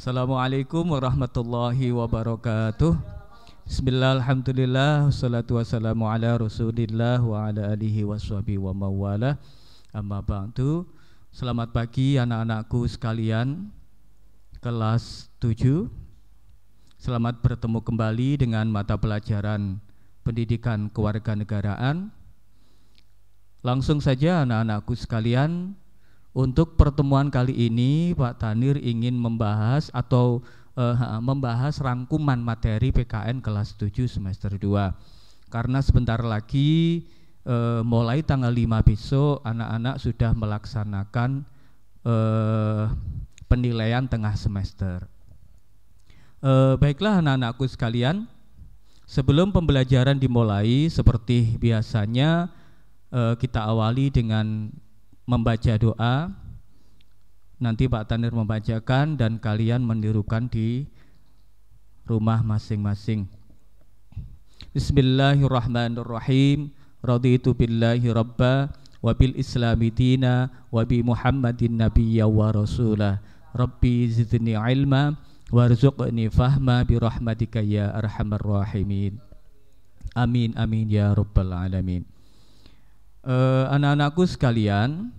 Assalamualaikum warahmatullahi wabarakatuh Bismillahirrahmanirrahim Wassalatu wassalamu ala rasulillah wa ala alihi wa wa mawala Amma ba'du Selamat pagi anak-anakku sekalian Kelas 7 Selamat bertemu kembali dengan mata pelajaran Pendidikan Kewarganegaraan Langsung saja anak-anakku sekalian untuk pertemuan kali ini Pak Tanir ingin membahas atau uh, membahas rangkuman materi PKN kelas 7 semester 2. Karena sebentar lagi uh, mulai tanggal 5 besok anak-anak sudah melaksanakan uh, penilaian tengah semester. Uh, baiklah anak-anakku sekalian, sebelum pembelajaran dimulai seperti biasanya kita awali dengan membaca doa nanti Pak Tanir membacakan dan kalian menirukan di rumah masing-masing. Bismillahirrahmanirrahim. Raditu billahi rabba wa bil islami dina wa bi Muhammadin nabiyya wa rasulah. Rabbi zidni ilma warzuqni fahma bi rahmatika ya arhamar rahimin. Amin amin ya rabbal alamin. Uh, anak-anakku sekalian,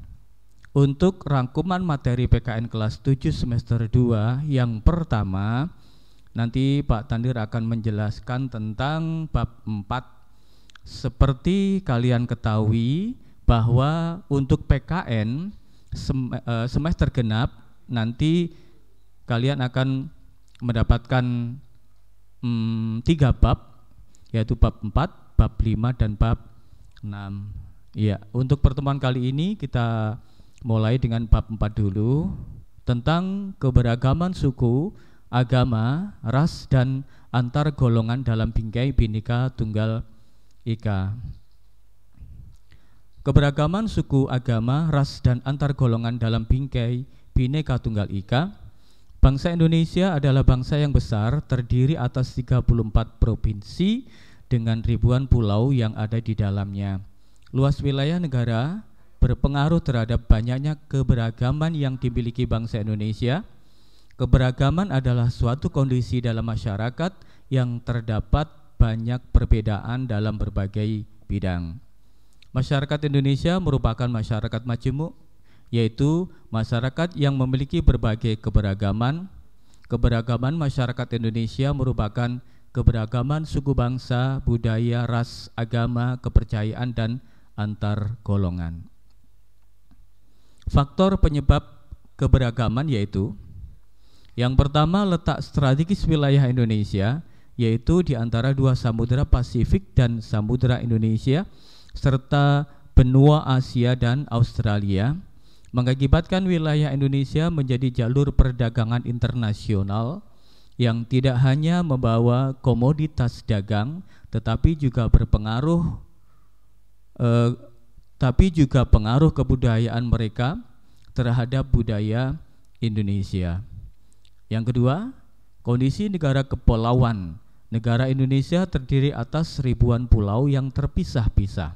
untuk rangkuman materi PKN kelas 7 semester 2 yang pertama nanti Pak Tandir akan menjelaskan tentang bab 4 seperti kalian ketahui bahwa untuk PKN sem e, semester genap nanti kalian akan mendapatkan hmm, tiga bab yaitu bab 4, bab 5 dan bab 6. Ya, untuk pertemuan kali ini kita mulai dengan bab 4 dulu tentang keberagaman suku, agama, ras dan antar golongan dalam bingkai Bhinneka Tunggal Ika. Keberagaman suku, agama, ras dan antar golongan dalam bingkai Bhinneka Tunggal Ika. Bangsa Indonesia adalah bangsa yang besar, terdiri atas 34 provinsi dengan ribuan pulau yang ada di dalamnya. Luas wilayah negara berpengaruh terhadap banyaknya keberagaman yang dimiliki bangsa Indonesia. Keberagaman adalah suatu kondisi dalam masyarakat yang terdapat banyak perbedaan dalam berbagai bidang. Masyarakat Indonesia merupakan masyarakat majemuk, yaitu masyarakat yang memiliki berbagai keberagaman. Keberagaman masyarakat Indonesia merupakan keberagaman suku bangsa, budaya, ras, agama, kepercayaan, dan antar golongan. Faktor penyebab keberagaman yaitu yang pertama letak strategis wilayah Indonesia yaitu di antara dua samudera Pasifik dan samudera Indonesia serta benua Asia dan Australia mengakibatkan wilayah Indonesia menjadi jalur perdagangan internasional yang tidak hanya membawa komoditas dagang tetapi juga berpengaruh eh, tapi juga pengaruh kebudayaan mereka terhadap budaya Indonesia. Yang kedua, kondisi negara kepulauan. Negara Indonesia terdiri atas ribuan pulau yang terpisah-pisah.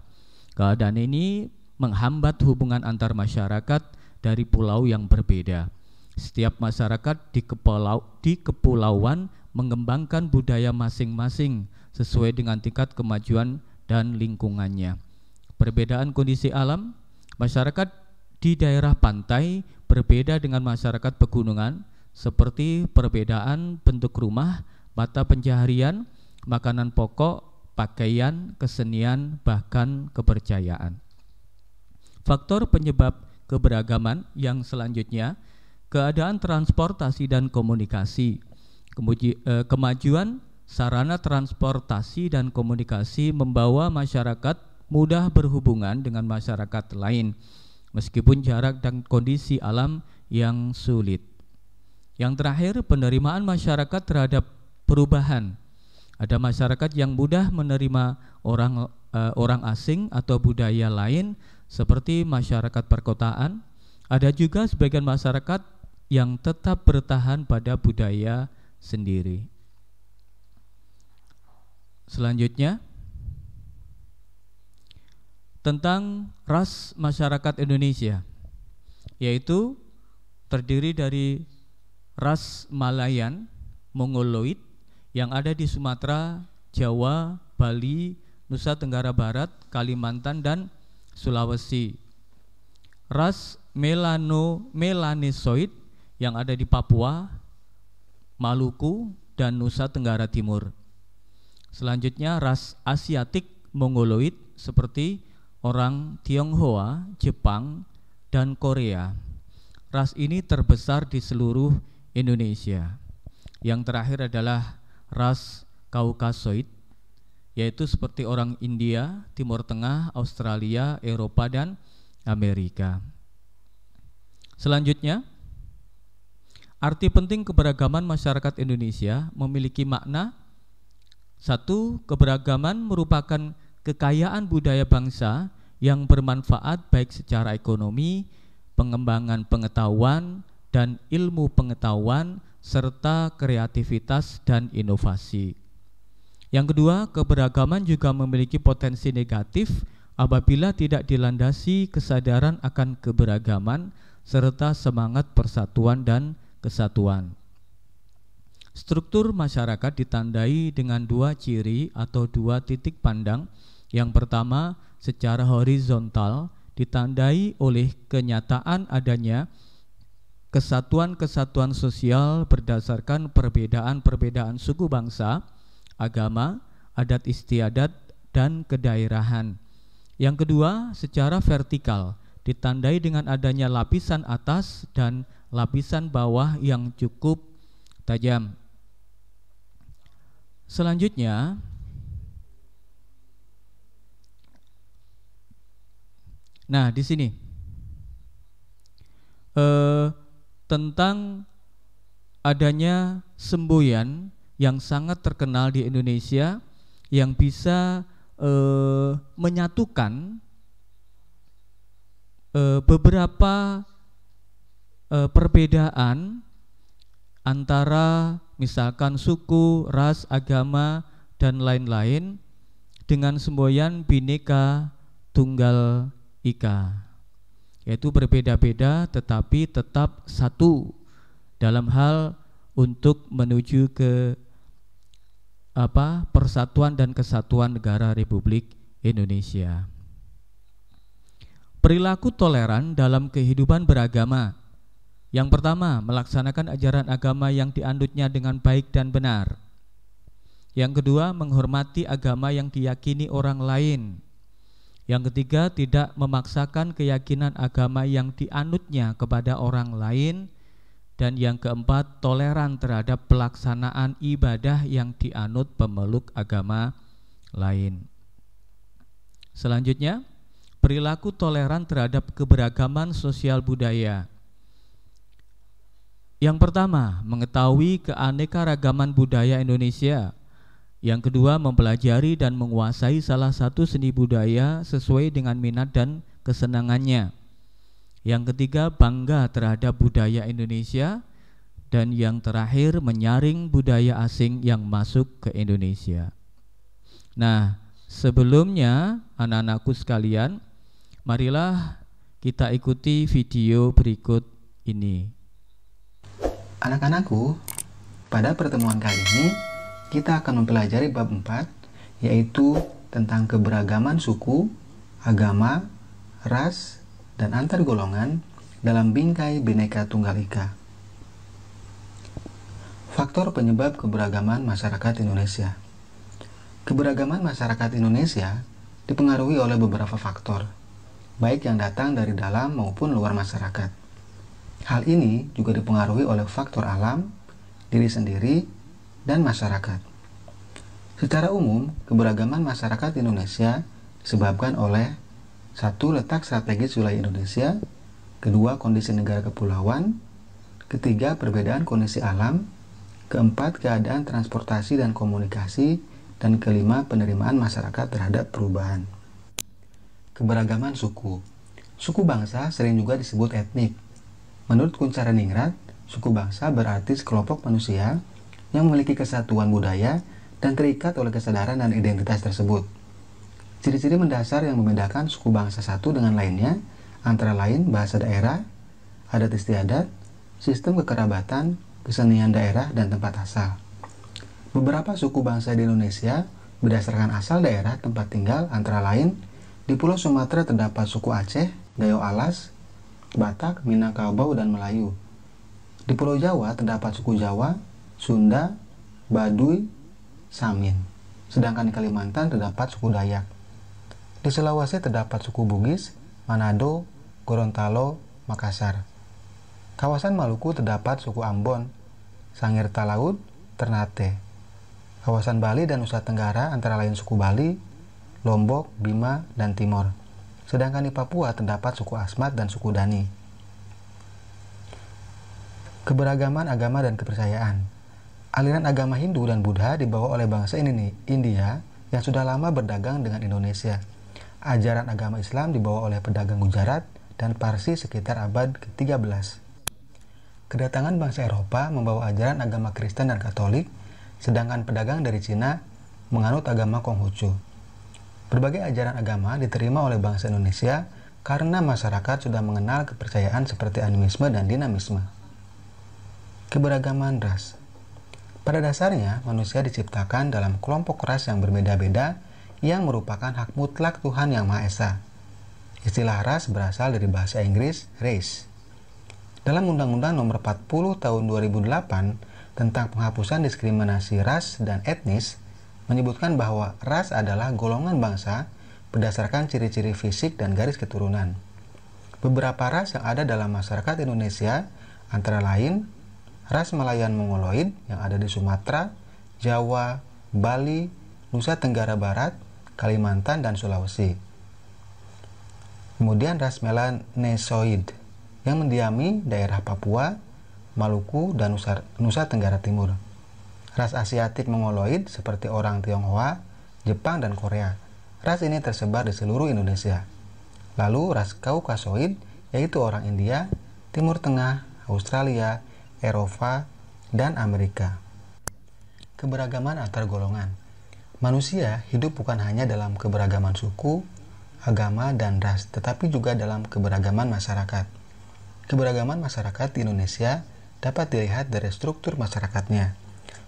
Keadaan ini menghambat hubungan antar masyarakat dari pulau yang berbeda. Setiap masyarakat di, kepulau, di kepulauan mengembangkan budaya masing-masing sesuai dengan tingkat kemajuan dan lingkungannya perbedaan kondisi alam masyarakat di daerah pantai berbeda dengan masyarakat pegunungan seperti perbedaan bentuk rumah, mata pencaharian, makanan pokok, pakaian, kesenian, bahkan kepercayaan. Faktor penyebab keberagaman yang selanjutnya keadaan transportasi dan komunikasi. Eh, kemajuan sarana transportasi dan komunikasi membawa masyarakat mudah berhubungan dengan masyarakat lain meskipun jarak dan kondisi alam yang sulit. Yang terakhir, penerimaan masyarakat terhadap perubahan. Ada masyarakat yang mudah menerima orang uh, orang asing atau budaya lain seperti masyarakat perkotaan. Ada juga sebagian masyarakat yang tetap bertahan pada budaya sendiri. Selanjutnya, tentang ras masyarakat Indonesia, yaitu terdiri dari ras Malayan, Mongoloid yang ada di Sumatera, Jawa, Bali, Nusa Tenggara Barat, Kalimantan dan Sulawesi. Ras Melano Melanesoid yang ada di Papua, Maluku dan Nusa Tenggara Timur. Selanjutnya ras Asiatik Mongoloid seperti orang Tionghoa, Jepang, dan Korea. Ras ini terbesar di seluruh Indonesia. Yang terakhir adalah ras Kaukasoid, yaitu seperti orang India, Timur Tengah, Australia, Eropa, dan Amerika. Selanjutnya, arti penting keberagaman masyarakat Indonesia memiliki makna satu, keberagaman merupakan kekayaan budaya bangsa yang bermanfaat baik secara ekonomi, pengembangan pengetahuan dan ilmu pengetahuan serta kreativitas dan inovasi. Yang kedua, keberagaman juga memiliki potensi negatif apabila tidak dilandasi kesadaran akan keberagaman serta semangat persatuan dan kesatuan. Struktur masyarakat ditandai dengan dua ciri atau dua titik pandang yang pertama, secara horizontal ditandai oleh kenyataan adanya kesatuan-kesatuan sosial berdasarkan perbedaan-perbedaan suku bangsa, agama, adat istiadat, dan kedaerahan. Yang kedua, secara vertikal ditandai dengan adanya lapisan atas dan lapisan bawah yang cukup tajam. Selanjutnya, Nah, di sini eh, tentang adanya semboyan yang sangat terkenal di Indonesia yang bisa eh, menyatukan eh, beberapa eh, perbedaan antara misalkan suku, ras, agama dan lain-lain dengan semboyan Bhinneka Tunggal ika yaitu berbeda-beda tetapi tetap satu dalam hal untuk menuju ke apa persatuan dan kesatuan negara Republik Indonesia. Perilaku toleran dalam kehidupan beragama. Yang pertama, melaksanakan ajaran agama yang dianutnya dengan baik dan benar. Yang kedua, menghormati agama yang diyakini orang lain. Yang ketiga, tidak memaksakan keyakinan agama yang dianutnya kepada orang lain. Dan yang keempat, toleran terhadap pelaksanaan ibadah yang dianut pemeluk agama lain. Selanjutnya, perilaku toleran terhadap keberagaman sosial budaya. Yang pertama, mengetahui keanekaragaman budaya Indonesia yang kedua, mempelajari dan menguasai salah satu seni budaya sesuai dengan minat dan kesenangannya. Yang ketiga, bangga terhadap budaya Indonesia. Dan yang terakhir, menyaring budaya asing yang masuk ke Indonesia. Nah, sebelumnya, anak-anakku sekalian, marilah kita ikuti video berikut ini. Anak-anakku, pada pertemuan kali ini kita akan mempelajari bab 4 yaitu tentang keberagaman suku, agama, ras, dan antar golongan dalam bingkai Bhinneka Tunggal Ika. Faktor penyebab keberagaman masyarakat Indonesia. Keberagaman masyarakat Indonesia dipengaruhi oleh beberapa faktor, baik yang datang dari dalam maupun luar masyarakat. Hal ini juga dipengaruhi oleh faktor alam, diri sendiri, dan masyarakat. Secara umum, keberagaman masyarakat Indonesia disebabkan oleh satu letak strategis wilayah Indonesia, kedua kondisi negara kepulauan, ketiga perbedaan kondisi alam, keempat keadaan transportasi dan komunikasi, dan kelima penerimaan masyarakat terhadap perubahan. Keberagaman suku. Suku bangsa sering juga disebut etnik. Menurut Kuncara Ningrat, suku bangsa berarti sekelompok manusia yang memiliki kesatuan budaya dan terikat oleh kesadaran dan identitas tersebut. Ciri-ciri mendasar yang membedakan suku bangsa satu dengan lainnya antara lain bahasa daerah, adat istiadat, sistem kekerabatan, kesenian daerah, dan tempat asal. Beberapa suku bangsa di Indonesia berdasarkan asal daerah tempat tinggal antara lain di Pulau Sumatera terdapat suku Aceh, Dayo Alas, Batak, Minangkabau, dan Melayu. Di Pulau Jawa terdapat suku Jawa, Sunda, Baduy, Samin. Sedangkan di Kalimantan terdapat suku Dayak. Di Sulawesi terdapat suku Bugis, Manado, Gorontalo, Makassar. Kawasan Maluku terdapat suku Ambon, Sangir Laut, Ternate. Kawasan Bali dan Nusa Tenggara antara lain suku Bali, Lombok, Bima, dan Timor. Sedangkan di Papua terdapat suku Asmat dan suku Dani. Keberagaman agama dan kepercayaan aliran agama Hindu dan Buddha dibawa oleh bangsa ini nih, India yang sudah lama berdagang dengan Indonesia. Ajaran agama Islam dibawa oleh pedagang Gujarat dan Parsi sekitar abad ke-13. Kedatangan bangsa Eropa membawa ajaran agama Kristen dan Katolik, sedangkan pedagang dari Cina menganut agama Konghucu. Berbagai ajaran agama diterima oleh bangsa Indonesia karena masyarakat sudah mengenal kepercayaan seperti animisme dan dinamisme. Keberagaman ras pada dasarnya, manusia diciptakan dalam kelompok ras yang berbeda-beda yang merupakan hak mutlak Tuhan Yang Maha Esa. Istilah ras berasal dari bahasa Inggris race. Dalam Undang-Undang Nomor 40 Tahun 2008 tentang penghapusan diskriminasi ras dan etnis menyebutkan bahwa ras adalah golongan bangsa berdasarkan ciri-ciri fisik dan garis keturunan. Beberapa ras yang ada dalam masyarakat Indonesia antara lain ras melayan mongoloid yang ada di Sumatera, Jawa, Bali, Nusa Tenggara Barat, Kalimantan, dan Sulawesi. Kemudian ras Melanesoid yang mendiami daerah Papua, Maluku, dan Nusa, Nusa Tenggara Timur. Ras Asiatik mongoloid seperti orang Tionghoa, Jepang, dan Korea. Ras ini tersebar di seluruh Indonesia. Lalu ras Kaukasoid yaitu orang India, Timur Tengah, Australia, Eropa, dan Amerika. Keberagaman antar golongan Manusia hidup bukan hanya dalam keberagaman suku, agama, dan ras, tetapi juga dalam keberagaman masyarakat. Keberagaman masyarakat di Indonesia dapat dilihat dari struktur masyarakatnya.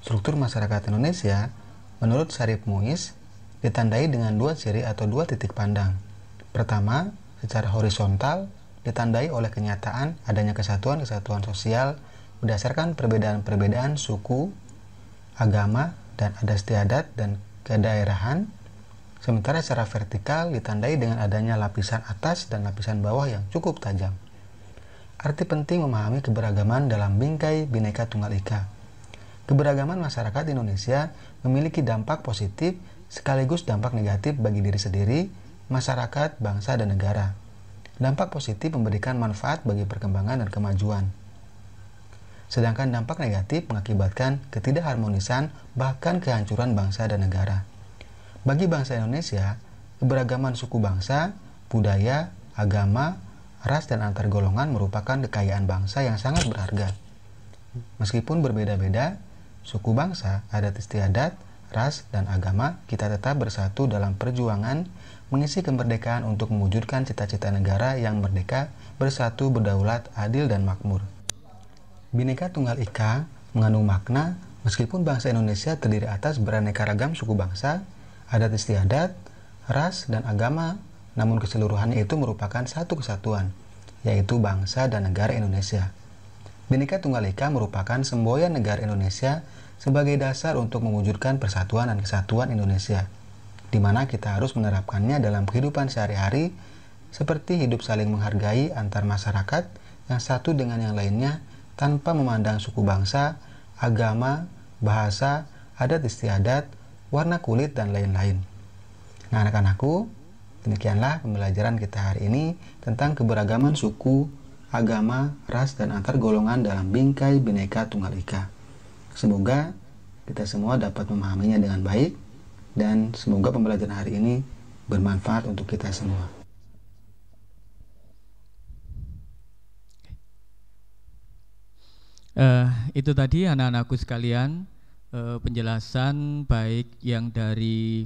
Struktur masyarakat Indonesia, menurut Syarif Muis ditandai dengan dua ciri atau dua titik pandang. Pertama, secara horizontal, ditandai oleh kenyataan adanya kesatuan-kesatuan sosial berdasarkan perbedaan-perbedaan suku, agama, dan adat istiadat dan kedaerahan, sementara secara vertikal ditandai dengan adanya lapisan atas dan lapisan bawah yang cukup tajam. Arti penting memahami keberagaman dalam bingkai bineka Tunggal Ika. Keberagaman masyarakat Indonesia memiliki dampak positif sekaligus dampak negatif bagi diri sendiri, masyarakat, bangsa, dan negara. Dampak positif memberikan manfaat bagi perkembangan dan kemajuan sedangkan dampak negatif mengakibatkan ketidakharmonisan bahkan kehancuran bangsa dan negara. Bagi bangsa Indonesia, keberagaman suku bangsa, budaya, agama, ras dan antar golongan merupakan kekayaan bangsa yang sangat berharga. Meskipun berbeda-beda, suku bangsa, adat istiadat, ras, dan agama, kita tetap bersatu dalam perjuangan mengisi kemerdekaan untuk mewujudkan cita-cita negara yang merdeka, bersatu, berdaulat, adil, dan makmur. Bhinneka Tunggal Ika mengandung makna meskipun bangsa Indonesia terdiri atas beraneka ragam suku bangsa, adat istiadat, ras, dan agama, namun keseluruhan itu merupakan satu kesatuan, yaitu bangsa dan negara Indonesia. Bhinneka Tunggal Ika merupakan semboyan negara Indonesia sebagai dasar untuk mewujudkan persatuan dan kesatuan Indonesia, di mana kita harus menerapkannya dalam kehidupan sehari-hari, seperti hidup saling menghargai antar masyarakat yang satu dengan yang lainnya, tanpa memandang suku bangsa, agama, bahasa, adat istiadat, warna kulit, dan lain-lain. Nah, anak-anakku, demikianlah pembelajaran kita hari ini tentang keberagaman suku, agama, ras, dan antar golongan dalam bingkai bineka Tunggal Ika. Semoga kita semua dapat memahaminya dengan baik dan semoga pembelajaran hari ini bermanfaat untuk kita semua. Uh, itu tadi anak-anakku sekalian uh, penjelasan baik yang dari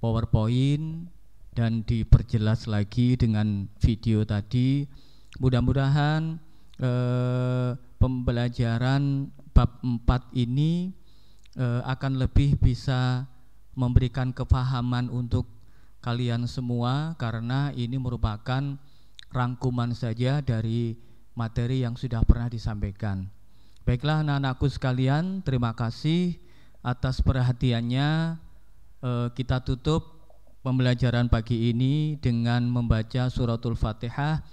PowerPoint dan diperjelas lagi dengan video tadi. Mudah-mudahan uh, pembelajaran bab 4 ini uh, akan lebih bisa memberikan kefahaman untuk kalian semua karena ini merupakan rangkuman saja dari materi yang sudah pernah disampaikan. Baiklah anak-anakku sekalian, terima kasih atas perhatiannya. Eh, kita tutup pembelajaran pagi ini dengan membaca suratul Fatihah.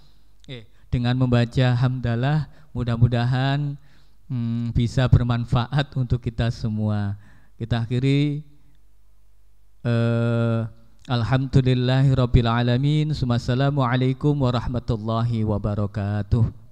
Eh, dengan membaca hamdalah, mudah-mudahan hmm, bisa bermanfaat untuk kita semua. Kita akhiri eh, Alhamdulillahirobbilalamin. alamin. Wassalamualaikum warahmatullahi wabarakatuh.